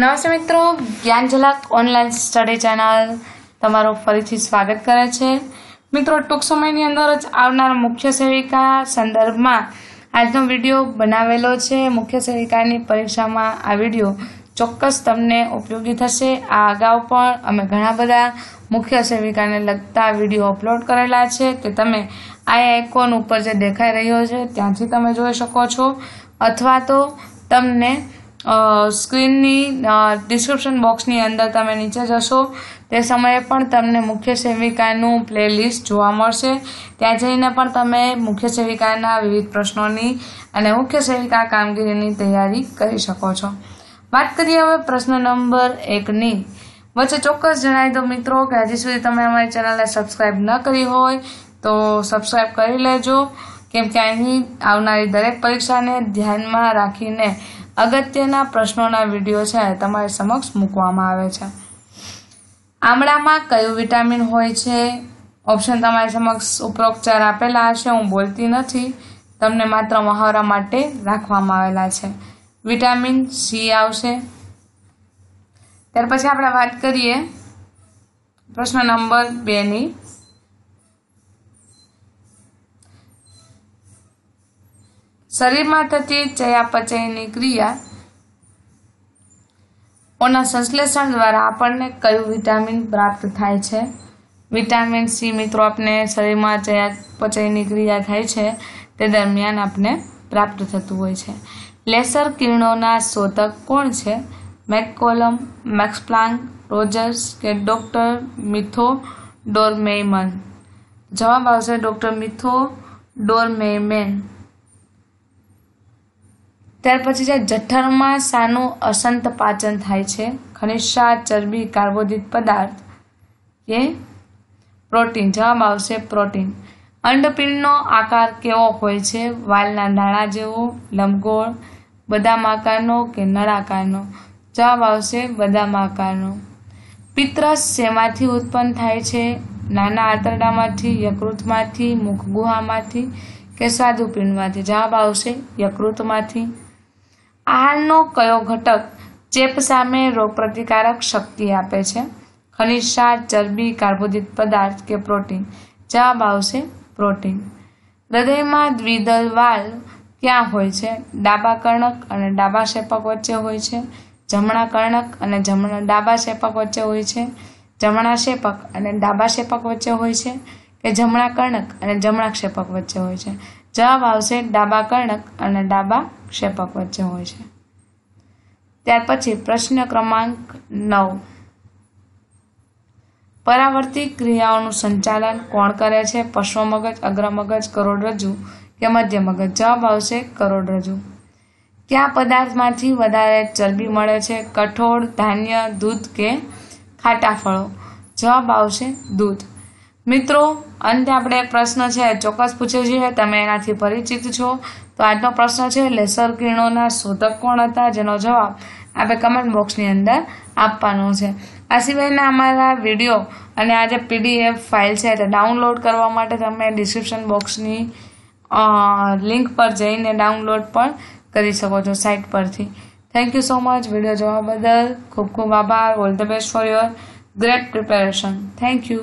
નમસ્તે મિત્રો જ્ઞાન ઝલાક ઓનલાઈન સ્ટડી ચેનલ તમારું ફરીથી સ્વાગત કરે છે મિત્રો ટૂંક સમયની અંદર જ આવનાર મુખ્ય સેવિકા સંદર્ભમાં આજનો વિડીયો બનાવેલો છે મુખ્ય સેવિકાની પરીક્ષામાં આ વિડીયો ચોક્કસ તમને ઉપયોગી થશે આ અગાઉ પણ અમે ઘણા બધા મુખ્ય સેવિકાને લગતા વિડીયો અપલોડ કરેલા છે કે તમે આ આઇકોન ઉપર જે દેખાઈ રહ્યો છે ત્યાંથી તમે જોઈ શકો છો અથવા તો તમને સ્ક્રીનની ડિસ્ક્રિપ્શન બોક્સની અંદર તમે નીચે જશો તે સમયે પણ તમને મુખ્ય સેવિકાનું પ્લેલિસ્ટ જોવા મળશે ત્યાં જઈને પણ તમે મુખ્ય સેવિકાના વિવિધ પ્રશ્નોની અને મુખ્ય સેવિકા કામગીરીની તૈયારી કરી શકો છો વાત કરીએ હવે પ્રશ્ન નંબર એકની વચ્ચે ચોક્કસ જણાવી દો મિત્રો કે હજી સુધી તમે અમારી ચેનલને સબસ્ક્રાઈબ ન કરી હોય તો સબસ્ક્રાઈબ કરી લેજો કેમ કે અહીં આવનારી દરેક પરીક્ષાને ધ્યાનમાં રાખીને અગત્યના પ્રશ્નોના વિડીયો છે તમારી સમક્ષ મૂકવામાં આવે છે આમળામાં કયું વિટામિન હોય છે ઓપ્શન તમારી સમક્ષ ઉપરોપચાર આપેલા હશે હું બોલતી નથી તમને માત્ર મહાવરા માટે રાખવામાં આવેલા છે વિટામિન સી આવશે ત્યાર પછી આપણે વાત કરીએ પ્રશ્ન નંબર બેની શરીરમાં થતી ચયાપચયની ક્રિયાઓના સંશ્લેષણ દ્વારા આપણને કયું વિટામિન પ્રાપ્ત થાય છે વિટામિન સી મિત્રો આપણે શરીરમાં ચયાપચયની ક્રિયા થાય છે તે દરમિયાન આપણે પ્રાપ્ત થતું હોય છે લેસર કિરણોના શોધક કોણ છે મેકકોલમ મેક્સ રોજર્સ કે ડૉક્ટર મિથો ડોરમેમન જવાબ આવશે ડૉક્ટર મિથો ડોરમેમેન ત્યાર પછી છે જઠરમાં સાનું અસંત પાચન થાય છે ખનિજ ચરબી કાર્બોદિત પદાર્થ કે પ્રોટીન જવાબ આવશે પ્રોટીન અંડપિંડનો આકાર કેવો હોય છે વાલના નાળા જેવો લંબગોળ બદામ આકારનો કે નળાકારનો જવાબ આવશે બદામ આકારનો પિત્રસ શેમાંથી ઉત્પન્ન થાય છે નાના આંતરડામાંથી યકૃતમાંથી મુખગુહામાંથી કે સ્વાદુપિંડમાંથી જવાબ આવશે યકૃતમાંથી આહારનો કયો ઘટક ચેપ સામે રોગપ્રતિકારક શક્તિ આપે છે ખનિજ સાર ચરબી કાર્બોદિત પદાર્થ કે પ્રોટીન જવાબ આવશે પ્રોટીન હૃદયમાં દ્વિદલ વાલ ક્યાં હોય છે ડાબા કર્ણક અને ડાબા શેપક વચ્ચે હોય છે જમણા કર્ણક અને જમણા ડાબા શેપક વચ્ચે હોય છે જમણા શેપક અને ડાબા શેપક વચ્ચે હોય છે કે જમણા કર્ણક અને જમણા ક્ષેપક વચ્ચે હોય છે જવાબ આવશે ડાબા કર્ણક અને ડાબા ક્ષેપક વચ્ચે હોય છે ત્યાર પછી પ્રશ્ન ક્રમાંક નવ પરાવર્તી ક્રિયાઓનું સંચાલન કોણ કરે છે પશ્વ મગજ અગ્ર મગજ કરોડરજ્જુ કે મધ્ય મગજ જવાબ આવશે કરોડરજ્જુ કયા પદાર્થમાંથી વધારે ચરબી મળે છે કઠોળ ધાન્ય દૂધ કે ખાટા ફળો જવાબ આવશે દૂધ મિત્રો અંતે આપણે એક પ્રશ્ન છે ચોક્કસ પૂછે છે તમે એનાથી પરિચિત છો તો આજનો પ્રશ્ન છે લેસર કિરણોના શોધક કોણ હતા જેનો જવાબ આપણે કમેન્ટ બોક્સની અંદર આપવાનો છે આ સિવાયના અમારા વિડીયો અને આ જે પીડીએફ ફાઇલ છે તે ડાઉનલોડ કરવા માટે તમે ડિસ્ક્રિપ્શન બોક્સની લિંક પર જઈને ડાઉનલોડ પણ કરી શકો છો સાઇટ પરથી thank you so much video જોવા બદલ ખૂબ ખૂબ આભાર all the best for your great preparation thank you